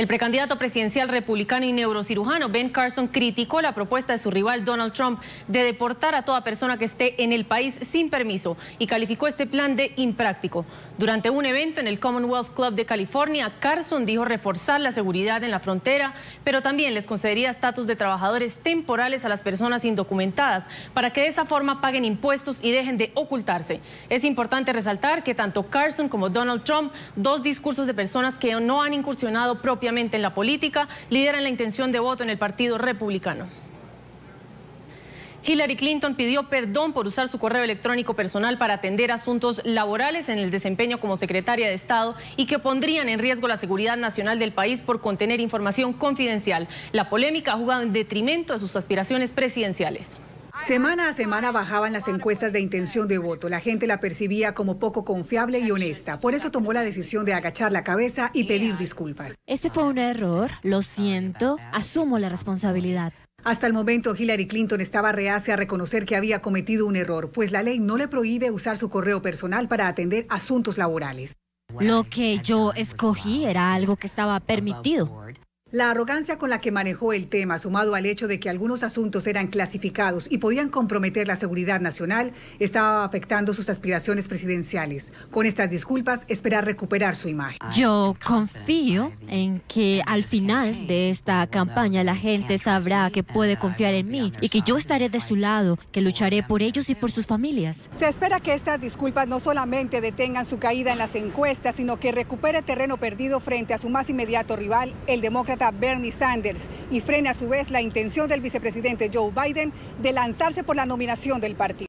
El precandidato presidencial republicano y neurocirujano Ben Carson criticó la propuesta de su rival Donald Trump de deportar a toda persona que esté en el país sin permiso y calificó este plan de impráctico. Durante un evento en el Commonwealth Club de California, Carson dijo reforzar la seguridad en la frontera, pero también les concedería estatus de trabajadores temporales a las personas indocumentadas para que de esa forma paguen impuestos y dejen de ocultarse. Es importante resaltar que tanto Carson como Donald Trump, dos discursos de personas que no han incursionado propiamente en la política, lideran la intención de voto en el Partido Republicano. Hillary Clinton pidió perdón por usar su correo electrónico personal para atender asuntos laborales en el desempeño como secretaria de Estado y que pondrían en riesgo la seguridad nacional del país por contener información confidencial. La polémica ha jugado en detrimento a sus aspiraciones presidenciales. Semana a semana bajaban las encuestas de intención de voto. La gente la percibía como poco confiable y honesta. Por eso tomó la decisión de agachar la cabeza y pedir disculpas. Este fue un error, lo siento, asumo la responsabilidad. Hasta el momento Hillary Clinton estaba reacia a reconocer que había cometido un error, pues la ley no le prohíbe usar su correo personal para atender asuntos laborales. Lo que yo escogí era algo que estaba permitido. La arrogancia con la que manejó el tema, sumado al hecho de que algunos asuntos eran clasificados y podían comprometer la seguridad nacional, estaba afectando sus aspiraciones presidenciales. Con estas disculpas, espera recuperar su imagen. Yo confío en que al final de esta campaña la gente sabrá que puede confiar en mí y que yo estaré de su lado, que lucharé por ellos y por sus familias. Se espera que estas disculpas no solamente detengan su caída en las encuestas, sino que recupere terreno perdido frente a su más inmediato rival, el demócrata Bernie Sanders y frene a su vez la intención del vicepresidente Joe Biden de lanzarse por la nominación del partido.